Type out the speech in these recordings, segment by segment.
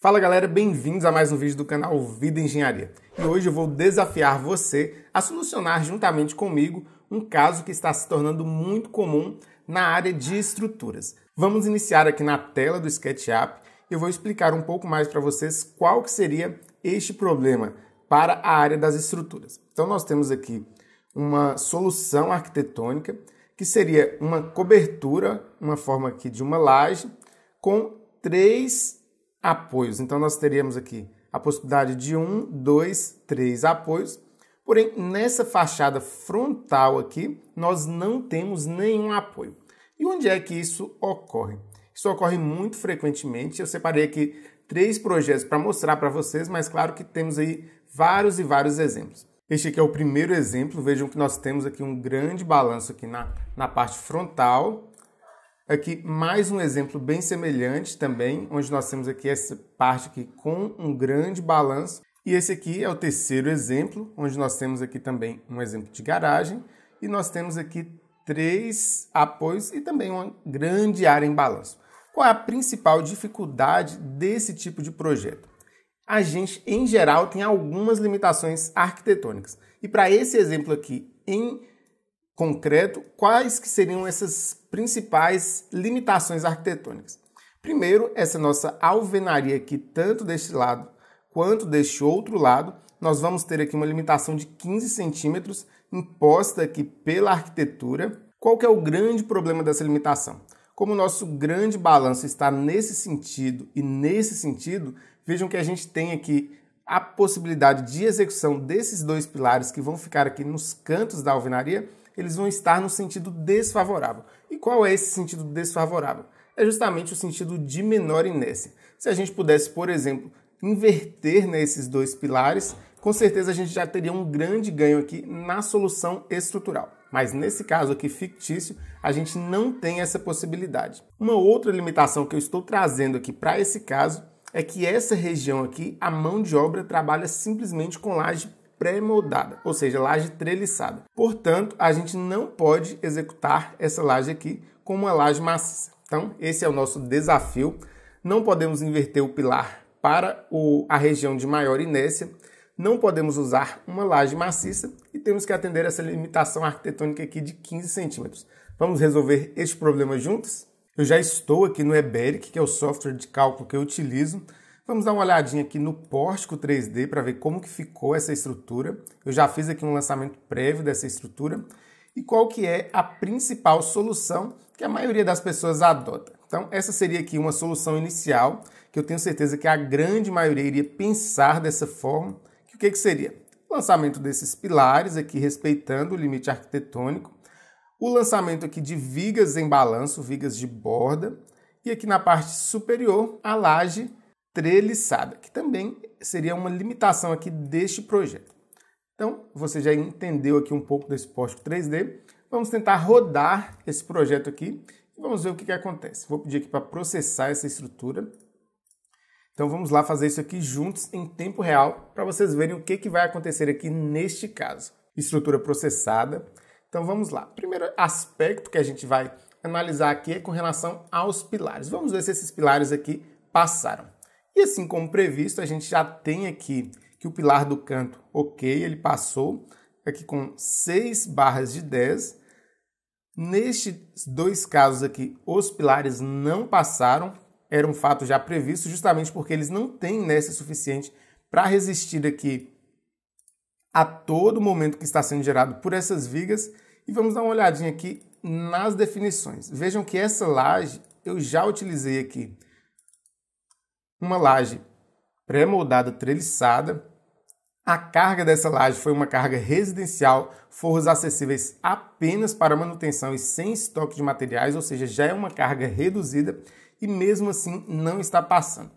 Fala galera, bem-vindos a mais um vídeo do canal Vida Engenharia. E hoje eu vou desafiar você a solucionar juntamente comigo um caso que está se tornando muito comum na área de estruturas. Vamos iniciar aqui na tela do SketchUp. e Eu vou explicar um pouco mais para vocês qual que seria este problema para a área das estruturas. Então nós temos aqui uma solução arquitetônica que seria uma cobertura, uma forma aqui de uma laje com três apoios. Então nós teríamos aqui a possibilidade de um, dois, três apoios. Porém, nessa fachada frontal aqui, nós não temos nenhum apoio. E onde é que isso ocorre? Isso ocorre muito frequentemente. Eu separei aqui três projetos para mostrar para vocês, mas claro que temos aí vários e vários exemplos. Este aqui é o primeiro exemplo. Vejam que nós temos aqui um grande balanço aqui na, na parte frontal Aqui mais um exemplo bem semelhante também, onde nós temos aqui essa parte aqui com um grande balanço. E esse aqui é o terceiro exemplo, onde nós temos aqui também um exemplo de garagem. E nós temos aqui três apoios e também uma grande área em balanço. Qual é a principal dificuldade desse tipo de projeto? A gente, em geral, tem algumas limitações arquitetônicas. E para esse exemplo aqui, em concreto, quais que seriam essas principais limitações arquitetônicas. Primeiro, essa nossa alvenaria aqui, tanto deste lado quanto deste outro lado, nós vamos ter aqui uma limitação de 15 centímetros imposta aqui pela arquitetura. Qual que é o grande problema dessa limitação? Como o nosso grande balanço está nesse sentido e nesse sentido, vejam que a gente tem aqui a possibilidade de execução desses dois pilares que vão ficar aqui nos cantos da alvenaria, eles vão estar no sentido desfavorável. E qual é esse sentido desfavorável? É justamente o sentido de menor inércia. Se a gente pudesse, por exemplo, inverter nesses né, dois pilares, com certeza a gente já teria um grande ganho aqui na solução estrutural. Mas nesse caso aqui fictício, a gente não tem essa possibilidade. Uma outra limitação que eu estou trazendo aqui para esse caso é que essa região aqui, a mão de obra trabalha simplesmente com laje pré-moldada, ou seja, laje treliçada. Portanto, a gente não pode executar essa laje aqui com uma laje maciça. Então, esse é o nosso desafio. Não podemos inverter o pilar para o, a região de maior inércia, não podemos usar uma laje maciça e temos que atender essa limitação arquitetônica aqui de 15 centímetros. Vamos resolver este problema juntos? Eu já estou aqui no Eberic, que é o software de cálculo que eu utilizo, Vamos dar uma olhadinha aqui no pórtico 3D para ver como que ficou essa estrutura. Eu já fiz aqui um lançamento prévio dessa estrutura e qual que é a principal solução que a maioria das pessoas adota. Então, essa seria aqui uma solução inicial, que eu tenho certeza que a grande maioria iria pensar dessa forma. Que o que, que seria? O lançamento desses pilares aqui, respeitando o limite arquitetônico. O lançamento aqui de vigas em balanço, vigas de borda. E aqui na parte superior, a laje treliçada, que também seria uma limitação aqui deste projeto. Então, você já entendeu aqui um pouco desse Pórtico 3D. Vamos tentar rodar esse projeto aqui e vamos ver o que, que acontece. Vou pedir aqui para processar essa estrutura. Então, vamos lá fazer isso aqui juntos em tempo real para vocês verem o que, que vai acontecer aqui neste caso. Estrutura processada. Então, vamos lá. Primeiro aspecto que a gente vai analisar aqui é com relação aos pilares. Vamos ver se esses pilares aqui passaram. E assim como previsto, a gente já tem aqui que o pilar do canto, ok, ele passou aqui com 6 barras de 10. Nestes dois casos aqui, os pilares não passaram, era um fato já previsto, justamente porque eles não têm nessa suficiente para resistir aqui a todo momento que está sendo gerado por essas vigas. E vamos dar uma olhadinha aqui nas definições. Vejam que essa laje eu já utilizei aqui uma laje pré-moldada treliçada. A carga dessa laje foi uma carga residencial, forros acessíveis apenas para manutenção e sem estoque de materiais, ou seja, já é uma carga reduzida e mesmo assim não está passando.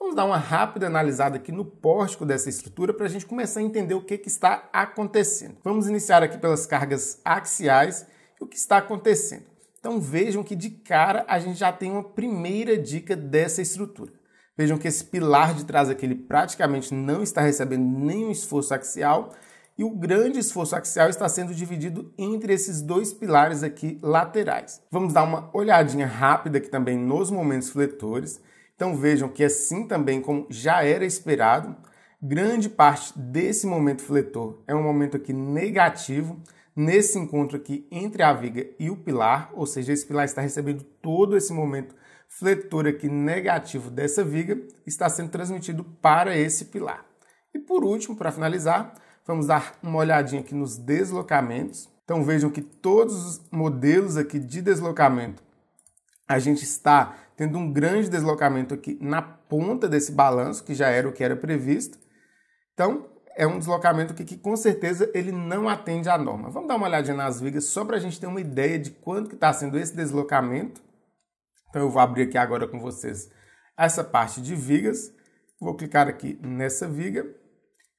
Vamos dar uma rápida analisada aqui no pórtico dessa estrutura para a gente começar a entender o que, que está acontecendo. Vamos iniciar aqui pelas cargas axiais e o que está acontecendo. Então vejam que de cara a gente já tem uma primeira dica dessa estrutura. Vejam que esse pilar de trás aqui ele praticamente não está recebendo nenhum esforço axial e o grande esforço axial está sendo dividido entre esses dois pilares aqui laterais. Vamos dar uma olhadinha rápida aqui também nos momentos fletores. Então vejam que assim também como já era esperado, grande parte desse momento fletor é um momento aqui negativo, nesse encontro aqui entre a viga e o pilar, ou seja, esse pilar está recebendo todo esse momento fletor aqui negativo dessa viga está sendo transmitido para esse pilar. E por último, para finalizar, vamos dar uma olhadinha aqui nos deslocamentos. Então vejam que todos os modelos aqui de deslocamento, a gente está tendo um grande deslocamento aqui na ponta desse balanço, que já era o que era previsto. Então é um deslocamento que, que com certeza ele não atende à norma. Vamos dar uma olhadinha nas vigas só para a gente ter uma ideia de quanto que está sendo esse deslocamento. Então eu vou abrir aqui agora com vocês essa parte de vigas. Vou clicar aqui nessa viga.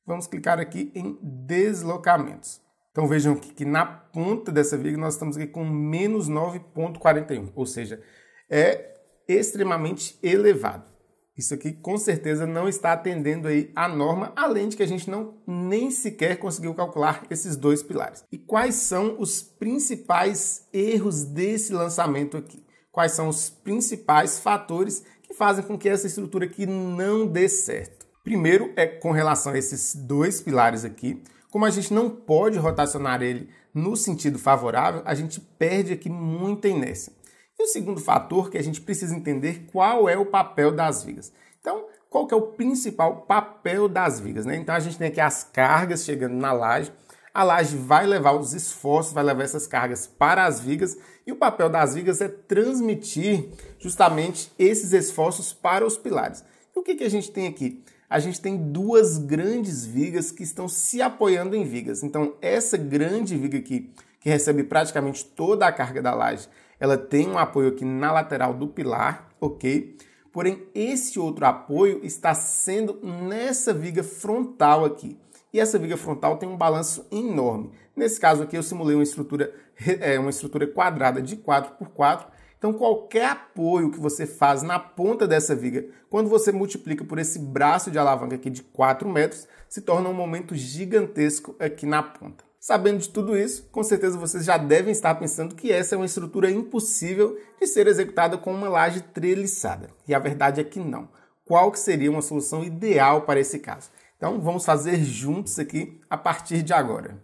Vamos clicar aqui em deslocamentos. Então vejam que, que na ponta dessa viga nós estamos aqui com menos 9,41, ou seja, é extremamente elevado. Isso aqui com certeza não está atendendo aí a norma, além de que a gente não nem sequer conseguiu calcular esses dois pilares. E quais são os principais erros desse lançamento aqui? quais são os principais fatores que fazem com que essa estrutura aqui não dê certo. Primeiro é com relação a esses dois pilares aqui. Como a gente não pode rotacionar ele no sentido favorável, a gente perde aqui muita inércia. E o segundo fator que a gente precisa entender qual é o papel das vigas. Então, qual que é o principal papel das vigas? Né? Então a gente tem aqui as cargas chegando na laje, a laje vai levar os esforços, vai levar essas cargas para as vigas e o papel das vigas é transmitir justamente esses esforços para os pilares. E o que, que a gente tem aqui? A gente tem duas grandes vigas que estão se apoiando em vigas. Então, essa grande viga aqui, que recebe praticamente toda a carga da laje, ela tem um apoio aqui na lateral do pilar, ok? Porém, esse outro apoio está sendo nessa viga frontal aqui e essa viga frontal tem um balanço enorme. Nesse caso aqui eu simulei uma estrutura, é, uma estrutura quadrada de 4x4, então qualquer apoio que você faz na ponta dessa viga, quando você multiplica por esse braço de alavanca aqui de 4 metros, se torna um momento gigantesco aqui na ponta. Sabendo de tudo isso, com certeza vocês já devem estar pensando que essa é uma estrutura impossível de ser executada com uma laje treliçada. E a verdade é que não. Qual que seria uma solução ideal para esse caso? Então vamos fazer juntos aqui a partir de agora.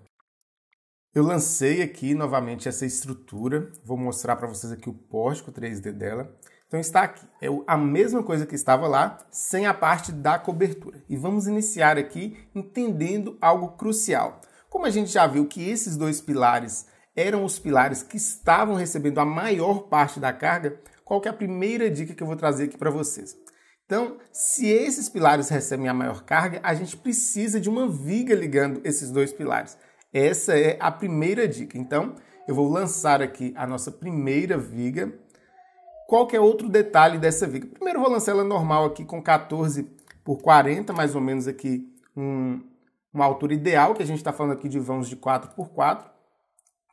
Eu lancei aqui novamente essa estrutura, vou mostrar para vocês aqui o pórtico 3D dela. Então está aqui, é a mesma coisa que estava lá, sem a parte da cobertura. E vamos iniciar aqui entendendo algo crucial. Como a gente já viu que esses dois pilares eram os pilares que estavam recebendo a maior parte da carga, qual que é a primeira dica que eu vou trazer aqui para vocês? Então, se esses pilares recebem a maior carga, a gente precisa de uma viga ligando esses dois pilares. Essa é a primeira dica. Então, eu vou lançar aqui a nossa primeira viga. Qual que é outro detalhe dessa viga? Primeiro eu vou lançar ela normal aqui com 14 por 40, mais ou menos aqui um, uma altura ideal, que a gente está falando aqui de vãos de 4 por 4.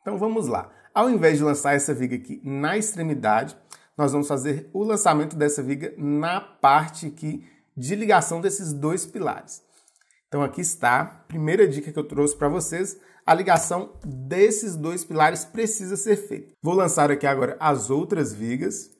Então vamos lá. Ao invés de lançar essa viga aqui na extremidade, nós vamos fazer o lançamento dessa viga na parte aqui de ligação desses dois pilares. Então aqui está a primeira dica que eu trouxe para vocês, a ligação desses dois pilares precisa ser feita. Vou lançar aqui agora as outras vigas.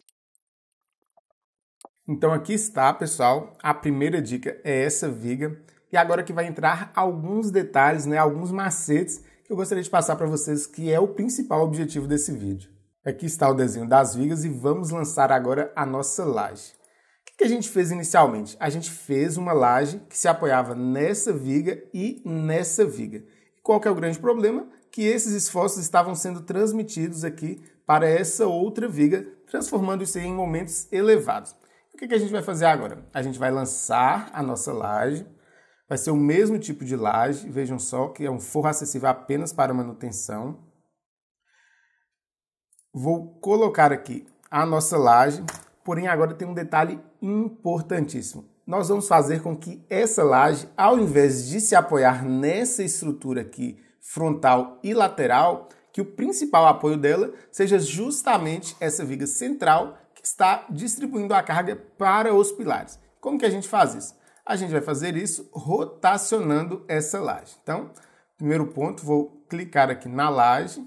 Então aqui está, pessoal, a primeira dica é essa viga. E agora que vai entrar alguns detalhes, né, alguns macetes que eu gostaria de passar para vocês, que é o principal objetivo desse vídeo. Aqui está o desenho das vigas e vamos lançar agora a nossa laje. O que a gente fez inicialmente? A gente fez uma laje que se apoiava nessa viga e nessa viga. Qual que é o grande problema? Que esses esforços estavam sendo transmitidos aqui para essa outra viga, transformando isso em momentos elevados. O que a gente vai fazer agora? A gente vai lançar a nossa laje, vai ser o mesmo tipo de laje, vejam só que é um forro acessível apenas para manutenção. Vou colocar aqui a nossa laje, porém agora tem um detalhe importantíssimo. Nós vamos fazer com que essa laje, ao invés de se apoiar nessa estrutura aqui, frontal e lateral, que o principal apoio dela seja justamente essa viga central que está distribuindo a carga para os pilares. Como que a gente faz isso? A gente vai fazer isso rotacionando essa laje. Então, primeiro ponto, vou clicar aqui na laje,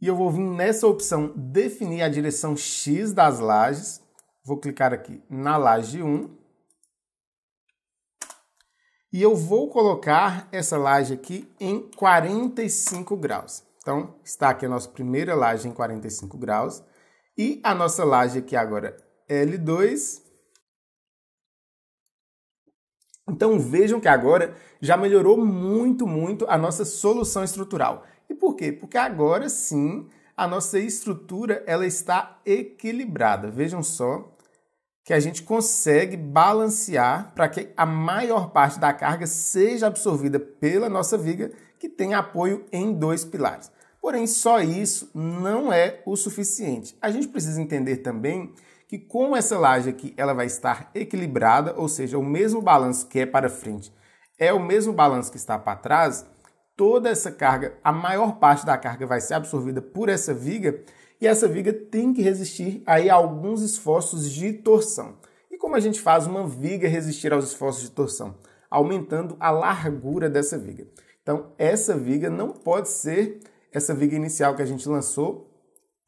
e eu vou vir nessa opção definir a direção X das lajes. Vou clicar aqui na laje 1. E eu vou colocar essa laje aqui em 45 graus. Então, está aqui a nossa primeira laje em 45 graus. E a nossa laje aqui agora L2. Então vejam que agora já melhorou muito, muito a nossa solução estrutural. E por quê? Porque agora sim a nossa estrutura ela está equilibrada. Vejam só que a gente consegue balancear para que a maior parte da carga seja absorvida pela nossa viga, que tem apoio em dois pilares. Porém, só isso não é o suficiente. A gente precisa entender também que como essa laje aqui ela vai estar equilibrada, ou seja, o mesmo balanço que é para frente é o mesmo balanço que está para trás, toda essa carga, a maior parte da carga vai ser absorvida por essa viga e essa viga tem que resistir aí a alguns esforços de torção. E como a gente faz uma viga resistir aos esforços de torção? Aumentando a largura dessa viga. Então, essa viga não pode ser essa viga inicial que a gente lançou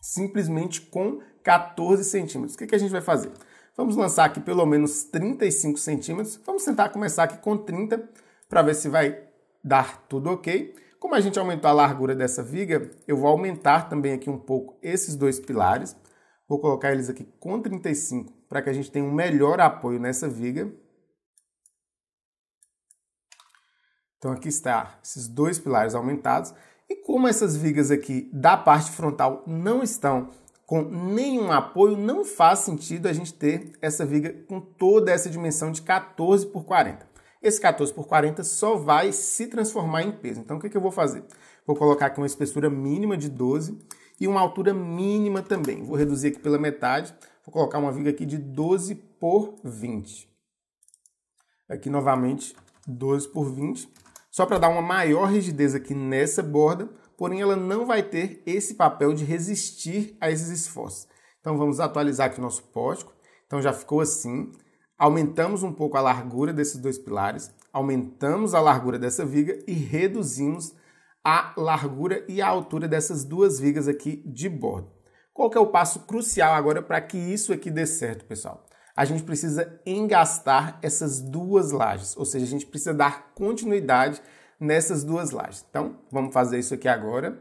simplesmente com 14 centímetros. O que, que a gente vai fazer? Vamos lançar aqui pelo menos 35 centímetros. Vamos tentar começar aqui com 30 para ver se vai dar tudo ok. Como a gente aumentou a largura dessa viga, eu vou aumentar também aqui um pouco esses dois pilares. Vou colocar eles aqui com 35 para que a gente tenha um melhor apoio nessa viga. Então aqui está esses dois pilares aumentados. E como essas vigas aqui da parte frontal não estão com nenhum apoio, não faz sentido a gente ter essa viga com toda essa dimensão de 14 por 40 esse 14 por 40 só vai se transformar em peso. Então o que, que eu vou fazer? Vou colocar aqui uma espessura mínima de 12 e uma altura mínima também. Vou reduzir aqui pela metade, vou colocar uma viga aqui de 12 por 20. Aqui novamente 12 por 20, só para dar uma maior rigidez aqui nessa borda, porém ela não vai ter esse papel de resistir a esses esforços. Então vamos atualizar aqui o nosso pórtico. Então já ficou assim aumentamos um pouco a largura desses dois pilares, aumentamos a largura dessa viga e reduzimos a largura e a altura dessas duas vigas aqui de bordo. Qual que é o passo crucial agora para que isso aqui dê certo, pessoal? A gente precisa engastar essas duas lajes, ou seja, a gente precisa dar continuidade nessas duas lajes. Então, vamos fazer isso aqui agora.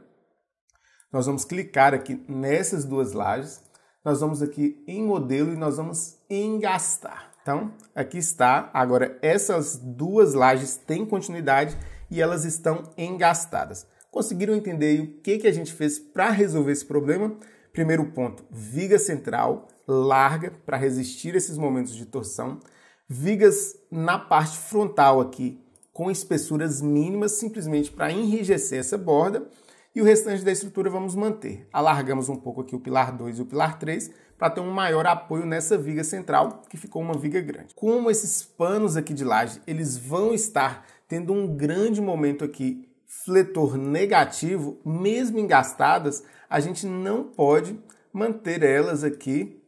Nós vamos clicar aqui nessas duas lajes, nós vamos aqui em modelo e nós vamos engastar. Então, aqui está. Agora, essas duas lajes têm continuidade e elas estão engastadas. Conseguiram entender o que, que a gente fez para resolver esse problema? Primeiro ponto, viga central larga para resistir esses momentos de torção. Vigas na parte frontal aqui com espessuras mínimas, simplesmente para enrijecer essa borda. E o restante da estrutura vamos manter. Alargamos um pouco aqui o pilar 2 e o pilar 3 para ter um maior apoio nessa viga central, que ficou uma viga grande. Como esses panos aqui de laje, eles vão estar tendo um grande momento aqui fletor negativo, mesmo engastadas, a gente não pode manter elas aqui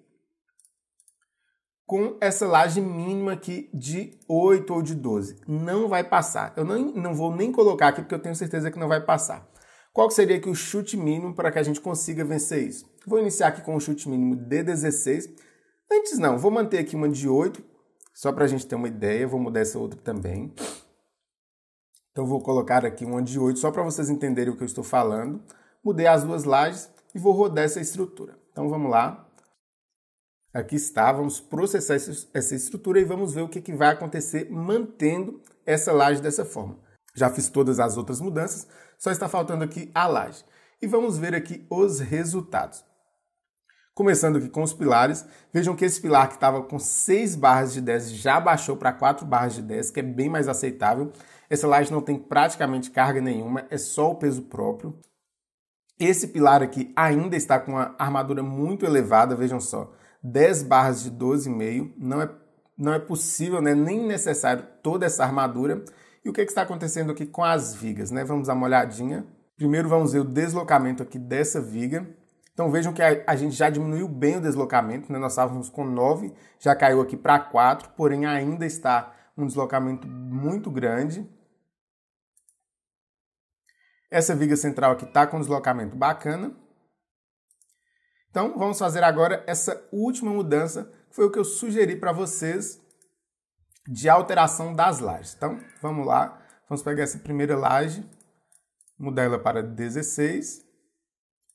com essa laje mínima aqui de 8 ou de 12. Não vai passar. Eu não, não vou nem colocar aqui porque eu tenho certeza que não vai passar. Qual seria aqui o chute mínimo para que a gente consiga vencer isso? Vou iniciar aqui com um chute mínimo de 16. Antes não, vou manter aqui uma de 8, só para a gente ter uma ideia. Vou mudar essa outra também. Então vou colocar aqui uma de 8, só para vocês entenderem o que eu estou falando. Mudei as duas lajes e vou rodar essa estrutura. Então vamos lá. Aqui está, vamos processar essa estrutura e vamos ver o que vai acontecer mantendo essa laje dessa forma. Já fiz todas as outras mudanças, só está faltando aqui a laje. E vamos ver aqui os resultados. Começando aqui com os pilares, vejam que esse pilar que estava com 6 barras de 10 já baixou para 4 barras de 10, que é bem mais aceitável. Essa laje não tem praticamente carga nenhuma, é só o peso próprio. Esse pilar aqui ainda está com uma armadura muito elevada, vejam só, 10 barras de 12,5, não é, não é possível, né, nem necessário toda essa armadura. E o que, é que está acontecendo aqui com as vigas? Né? Vamos dar uma olhadinha. Primeiro vamos ver o deslocamento aqui dessa viga. Então vejam que a, a gente já diminuiu bem o deslocamento, né? nós estávamos com 9, já caiu aqui para 4, porém ainda está um deslocamento muito grande. Essa viga central aqui está com um deslocamento bacana. Então vamos fazer agora essa última mudança, que foi o que eu sugeri para vocês de alteração das lajes. Então, vamos lá. Vamos pegar essa primeira laje, mudar ela para 16,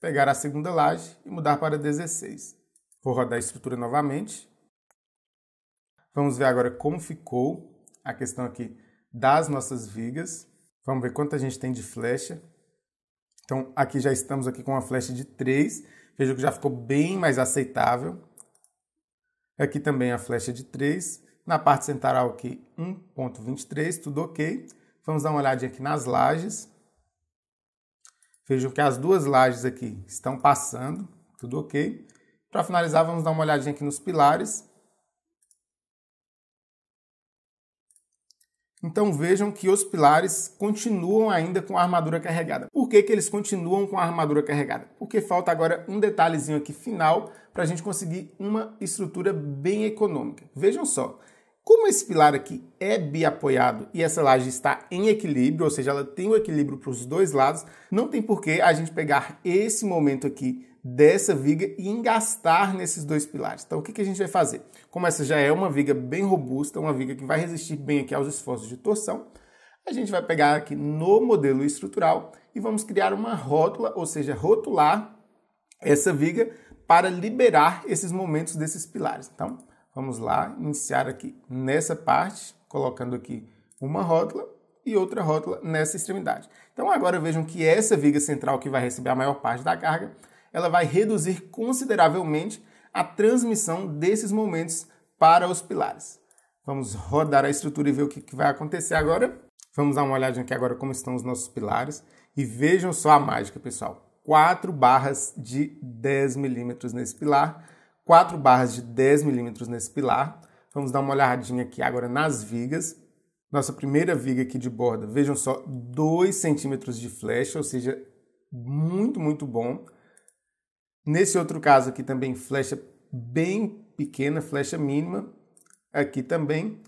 pegar a segunda laje e mudar para 16. Vou rodar a estrutura novamente. Vamos ver agora como ficou a questão aqui das nossas vigas. Vamos ver quanto a gente tem de flecha. Então, aqui já estamos aqui com uma flecha de 3. Veja que já ficou bem mais aceitável. Aqui também a flecha de 3. Na parte central aqui, 1.23, tudo ok. Vamos dar uma olhadinha aqui nas lajes. Vejam que as duas lajes aqui estão passando, tudo ok. Para finalizar, vamos dar uma olhadinha aqui nos pilares. Então vejam que os pilares continuam ainda com a armadura carregada. Por que, que eles continuam com a armadura carregada? Porque falta agora um detalhezinho aqui final para a gente conseguir uma estrutura bem econômica. Vejam só, como esse pilar aqui é biapoiado e essa laje está em equilíbrio, ou seja, ela tem o equilíbrio para os dois lados, não tem por que a gente pegar esse momento aqui dessa viga e engastar nesses dois pilares. Então, o que a gente vai fazer? Como essa já é uma viga bem robusta, uma viga que vai resistir bem aqui aos esforços de torção, a gente vai pegar aqui no modelo estrutural e vamos criar uma rótula, ou seja, rotular essa viga para liberar esses momentos desses pilares. Então, Vamos lá, iniciar aqui nessa parte, colocando aqui uma rótula e outra rótula nessa extremidade. Então agora vejam que essa viga central que vai receber a maior parte da carga, ela vai reduzir consideravelmente a transmissão desses momentos para os pilares. Vamos rodar a estrutura e ver o que vai acontecer agora. Vamos dar uma olhadinha aqui agora como estão os nossos pilares. E vejam só a mágica, pessoal. Quatro barras de 10 milímetros nesse pilar quatro barras de 10 milímetros nesse pilar. Vamos dar uma olhadinha aqui agora nas vigas. Nossa primeira viga aqui de borda, vejam só, 2 centímetros de flecha, ou seja, muito, muito bom. Nesse outro caso aqui também, flecha bem pequena, flecha mínima, aqui também.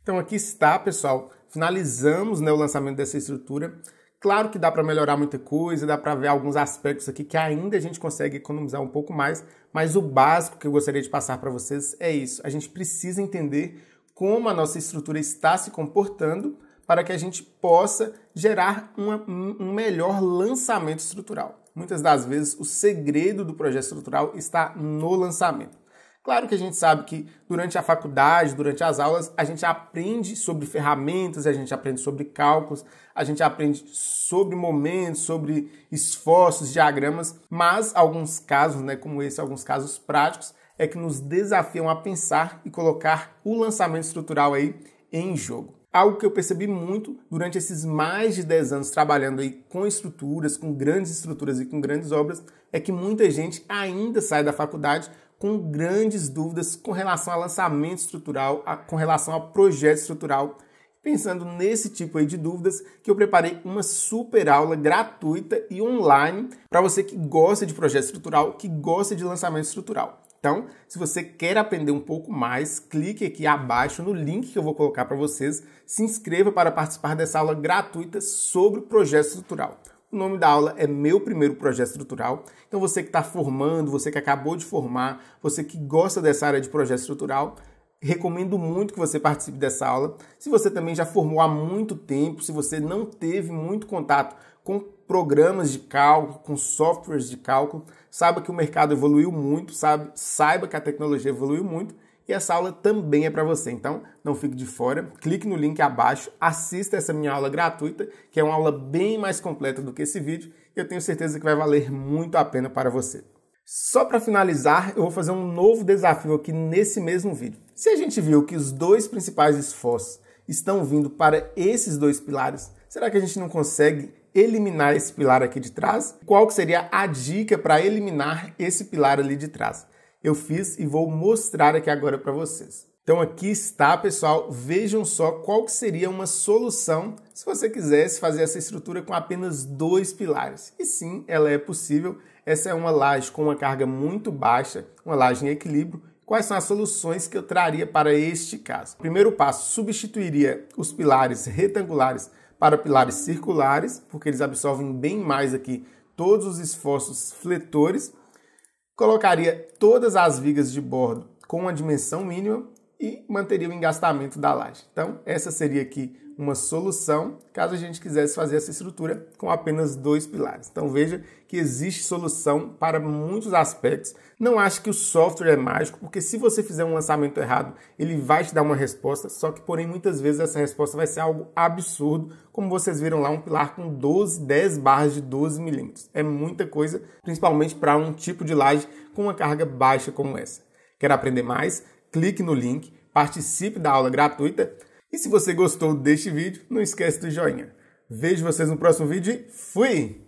Então aqui está, pessoal, finalizamos né, o lançamento dessa estrutura. Claro que dá para melhorar muita coisa, dá para ver alguns aspectos aqui que ainda a gente consegue economizar um pouco mais, mas o básico que eu gostaria de passar para vocês é isso. A gente precisa entender como a nossa estrutura está se comportando para que a gente possa gerar uma, um melhor lançamento estrutural. Muitas das vezes, o segredo do projeto estrutural está no lançamento. Claro que a gente sabe que durante a faculdade, durante as aulas, a gente aprende sobre ferramentas, a gente aprende sobre cálculos, a gente aprende sobre momentos, sobre esforços, diagramas, mas alguns casos, né, como esse, alguns casos práticos, é que nos desafiam a pensar e colocar o lançamento estrutural aí em jogo. Algo que eu percebi muito durante esses mais de 10 anos trabalhando aí com estruturas, com grandes estruturas e com grandes obras, é que muita gente ainda sai da faculdade com grandes dúvidas com relação a lançamento estrutural, a, com relação a projeto estrutural. Pensando nesse tipo aí de dúvidas, que eu preparei uma super aula gratuita e online para você que gosta de projeto estrutural, que gosta de lançamento estrutural. Então, se você quer aprender um pouco mais, clique aqui abaixo no link que eu vou colocar para vocês, se inscreva para participar dessa aula gratuita sobre projeto estrutural. O nome da aula é Meu Primeiro Projeto Estrutural. Então, você que está formando, você que acabou de formar, você que gosta dessa área de projeto estrutural, recomendo muito que você participe dessa aula. Se você também já formou há muito tempo, se você não teve muito contato com programas de cálculo, com softwares de cálculo, saiba que o mercado evoluiu muito, sabe? saiba que a tecnologia evoluiu muito e essa aula também é para você. Então, não fique de fora, clique no link abaixo, assista essa minha aula gratuita, que é uma aula bem mais completa do que esse vídeo, e eu tenho certeza que vai valer muito a pena para você. Só para finalizar, eu vou fazer um novo desafio aqui nesse mesmo vídeo. Se a gente viu que os dois principais esforços estão vindo para esses dois pilares, será que a gente não consegue eliminar esse pilar aqui de trás? Qual que seria a dica para eliminar esse pilar ali de trás? eu fiz e vou mostrar aqui agora para vocês. Então aqui está, pessoal. Vejam só qual que seria uma solução se você quisesse fazer essa estrutura com apenas dois pilares. E sim, ela é possível. Essa é uma laje com uma carga muito baixa, uma laje em equilíbrio. Quais são as soluções que eu traria para este caso? Primeiro passo, substituiria os pilares retangulares para pilares circulares, porque eles absorvem bem mais aqui todos os esforços fletores Colocaria todas as vigas de bordo com a dimensão mínima e manteria o engastamento da laje. Então, essa seria aqui uma solução caso a gente quisesse fazer essa estrutura com apenas dois pilares. Então veja que existe solução para muitos aspectos. Não acho que o software é mágico, porque se você fizer um lançamento errado, ele vai te dar uma resposta, só que porém muitas vezes essa resposta vai ser algo absurdo, como vocês viram lá, um pilar com 12, 10 barras de 12 milímetros. É muita coisa, principalmente para um tipo de laje com uma carga baixa como essa. Quer aprender mais? Clique no link, participe da aula gratuita e se você gostou deste vídeo, não esquece do joinha. Vejo vocês no próximo vídeo e fui!